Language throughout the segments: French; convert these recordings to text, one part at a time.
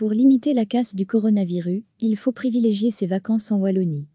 Pour limiter la casse du coronavirus, il faut privilégier ses vacances en Wallonie.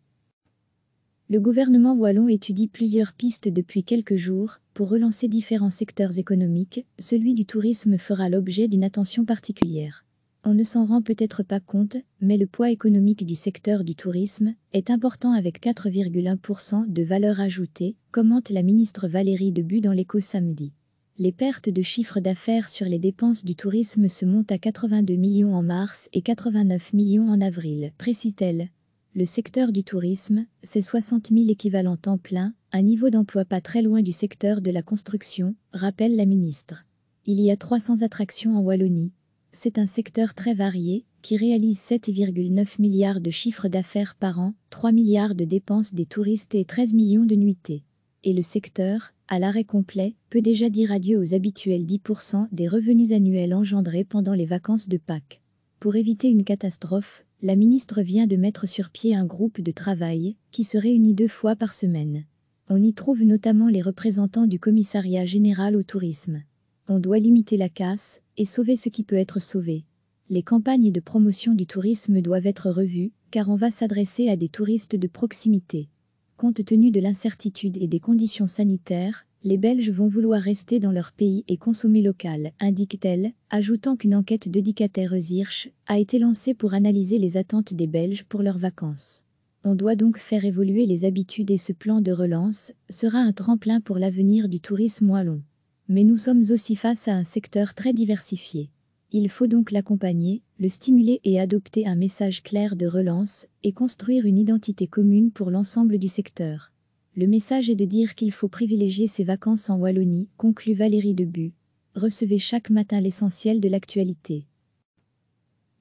Le gouvernement wallon étudie plusieurs pistes depuis quelques jours pour relancer différents secteurs économiques, celui du tourisme fera l'objet d'une attention particulière. On ne s'en rend peut-être pas compte, mais le poids économique du secteur du tourisme est important avec 4,1% de valeur ajoutée, commente la ministre Valérie Debut dans l'écho samedi. Les pertes de chiffre d'affaires sur les dépenses du tourisme se montent à 82 millions en mars et 89 millions en avril, précise-t-elle. Le secteur du tourisme, c'est 60 000 équivalents temps plein, un niveau d'emploi pas très loin du secteur de la construction, rappelle la ministre. Il y a 300 attractions en Wallonie. C'est un secteur très varié, qui réalise 7,9 milliards de chiffre d'affaires par an, 3 milliards de dépenses des touristes et 13 millions de nuitées. Et le secteur, à l'arrêt complet, peut déjà dire adieu aux habituels 10% des revenus annuels engendrés pendant les vacances de Pâques. Pour éviter une catastrophe, la ministre vient de mettre sur pied un groupe de travail qui se réunit deux fois par semaine. On y trouve notamment les représentants du commissariat général au tourisme. On doit limiter la casse et sauver ce qui peut être sauvé. Les campagnes de promotion du tourisme doivent être revues, car on va s'adresser à des touristes de proximité compte tenu de l'incertitude et des conditions sanitaires, les Belges vont vouloir rester dans leur pays et consommer local, indique-t-elle, ajoutant qu'une enquête dédicataire Zirch a été lancée pour analyser les attentes des Belges pour leurs vacances. On doit donc faire évoluer les habitudes et ce plan de relance sera un tremplin pour l'avenir du tourisme wallon. Mais nous sommes aussi face à un secteur très diversifié. Il faut donc l'accompagner, le stimuler et adopter un message clair de relance et construire une identité commune pour l'ensemble du secteur. Le message est de dire qu'il faut privilégier ses vacances en Wallonie, conclut Valérie Debu. Recevez chaque matin l'essentiel de l'actualité.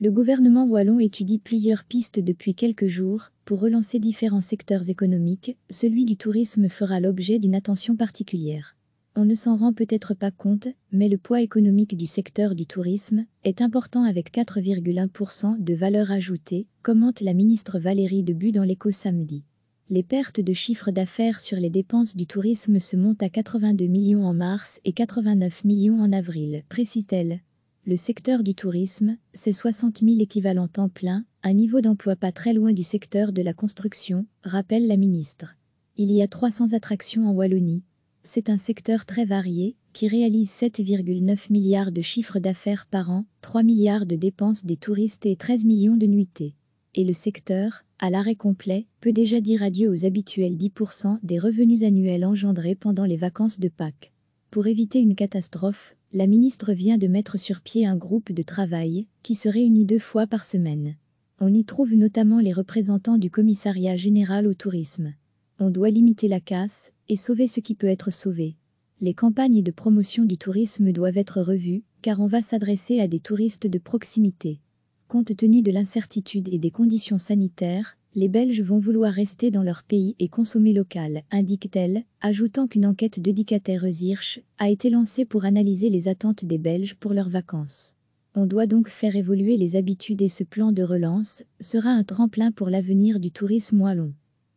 Le gouvernement wallon étudie plusieurs pistes depuis quelques jours pour relancer différents secteurs économiques, celui du tourisme fera l'objet d'une attention particulière. On ne s'en rend peut-être pas compte, mais le poids économique du secteur du tourisme est important avec 4,1% de valeur ajoutée, commente la ministre Valérie Debut dans l'éco samedi. Les pertes de chiffre d'affaires sur les dépenses du tourisme se montent à 82 millions en mars et 89 millions en avril, précise-t-elle. Le secteur du tourisme, c'est 60 000 équivalents temps plein, un niveau d'emploi pas très loin du secteur de la construction, rappelle la ministre. Il y a 300 attractions en Wallonie, c'est un secteur très varié, qui réalise 7,9 milliards de chiffres d'affaires par an, 3 milliards de dépenses des touristes et 13 millions de nuitées. Et le secteur, à l'arrêt complet, peut déjà dire adieu aux habituels 10% des revenus annuels engendrés pendant les vacances de Pâques. Pour éviter une catastrophe, la ministre vient de mettre sur pied un groupe de travail qui se réunit deux fois par semaine. On y trouve notamment les représentants du commissariat général au tourisme. On doit limiter la casse, et sauver ce qui peut être sauvé. Les campagnes de promotion du tourisme doivent être revues, car on va s'adresser à des touristes de proximité. Compte tenu de l'incertitude et des conditions sanitaires, les Belges vont vouloir rester dans leur pays et consommer local, indique-t-elle, ajoutant qu'une enquête dédicataire Zirsch a été lancée pour analyser les attentes des Belges pour leurs vacances. On doit donc faire évoluer les habitudes et ce plan de relance sera un tremplin pour l'avenir du tourisme wallon.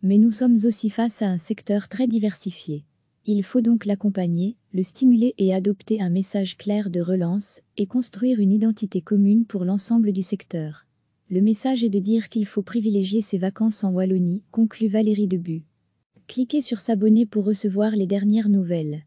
Mais nous sommes aussi face à un secteur très diversifié. Il faut donc l'accompagner, le stimuler et adopter un message clair de relance et construire une identité commune pour l'ensemble du secteur. Le message est de dire qu'il faut privilégier ses vacances en Wallonie, conclut Valérie Debu. Cliquez sur s'abonner pour recevoir les dernières nouvelles.